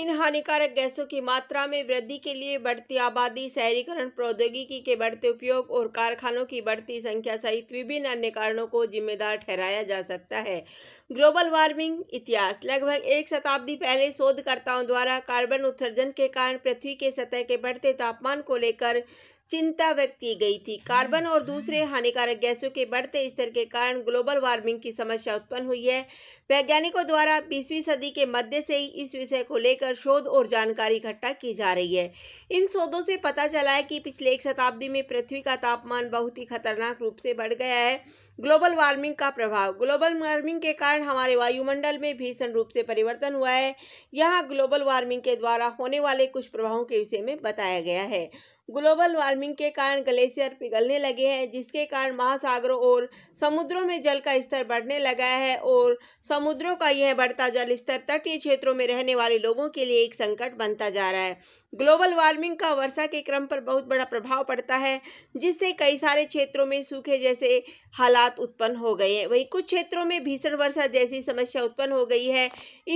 इन हानिकारक गैसों की मात्रा में वृद्धि के लिए बढ़ती आबादी शहरीकरण प्रौद्योगिकी के बढ़ते उपयोग और कारखानों की बढ़ती संख्या सहित विभिन्न अन्य कारणों को जिम्मेदार ठहराया जा सकता है ग्लोबल वार्मिंग इतिहास लगभग एक शताब्दी पहले शोधकर्ताओं द्वारा कार्बन उत्सर्जन के कारण पृथ्वी के सतह के बढ़ते तापमान को लेकर चिंता व्यक्त की गई थी कार्बन और दूसरे हानिकारक गैसों के बढ़ते स्तर के कारण ग्लोबल वार्मिंग की समस्या उत्पन्न हुई है वैज्ञानिकों द्वारा बीसवीं सदी के मध्य से ही इस विषय को लेकर शोध और जानकारी इकट्ठा की जा रही है इन शोधों से पता चला है कि पिछले एक शताब्दी में पृथ्वी का तापमान बहुत ही खतरनाक रूप से बढ़ गया है ग्लोबल वार्मिंग का प्रभाव ग्लोबल वार्मिंग के कारण हमारे वायुमंडल में भीषण रूप से परिवर्तन हुआ है यहाँ ग्लोबल वार्मिंग के द्वारा होने वाले कुछ प्रभावों के विषय में बताया गया है ग्लोबल वार्मिंग के कारण ग्लेशियर पिघलने लगे हैं जिसके कारण महासागरों और समुद्रों में जल का स्तर बढ़ने लगा है और समुद्रों का यह बढ़ता जल स्तर तटीय क्षेत्रों में रहने वाले लोगों के लिए एक संकट बनता जा रहा है ग्लोबल वार्मिंग का वर्षा के क्रम पर बहुत बड़ा प्रभाव पड़ता है जिससे कई सारे क्षेत्रों में सूखे जैसे हालात हालात उत्पन्न हो गए हैं वहीं कुछ क्षेत्रों में भीषण वर्षा जैसी समस्या उत्पन्न हो गई है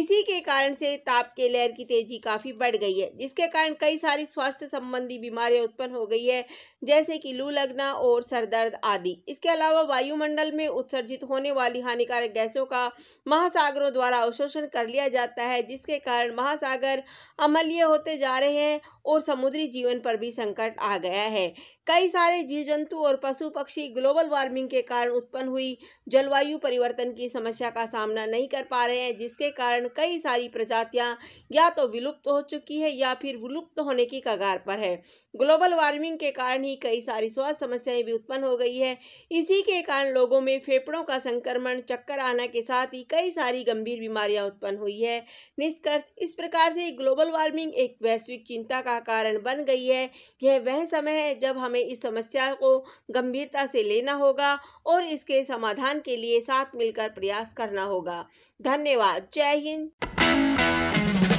इसी के कारण से ताप के लहर की तेजी काफ़ी बढ़ गई है जिसके कारण कई सारी स्वास्थ्य संबंधी बीमारियां उत्पन्न हो गई है जैसे कि लू लगना और सरदर्द आदि इसके अलावा वायुमंडल में उत्सर्जित होने वाली हानिकारक गैसों का महासागरों द्वारा अवशोषण कर लिया जाता है जिसके कारण महासागर अमलीय होते जा रहे हैं और समुद्री जीवन पर भी संकट आ गया है कई सारे जीव जंतु और पशु पक्षी ग्लोबल वार्मिंग के कारण उत्पन्न हुई जलवायु परिवर्तन की समस्या का सामना नहीं कर पा रहे हैं जिसके कारण कई सारी प्रजातियां या तो विलुप्त हो चुकी है या फिर विलुप्त होने की कगार पर है ग्लोबल वार्मिंग के कारण ही कई सारी स्वास्थ्य समस्याएं भी उत्पन्न हो गई है इसी के कारण लोगों में फेफड़ों का संक्रमण चक्कर आना के साथ ही कई सारी गंभीर बीमारियां उत्पन्न हुई है निष्कर्ष इस प्रकार से ग्लोबल वार्मिंग एक वैश्विक चिंता का कारण बन गई है यह वह समय है जब हम हमें इस समस्या को गंभीरता से लेना होगा और इसके समाधान के लिए साथ मिलकर प्रयास करना होगा धन्यवाद जय हिंद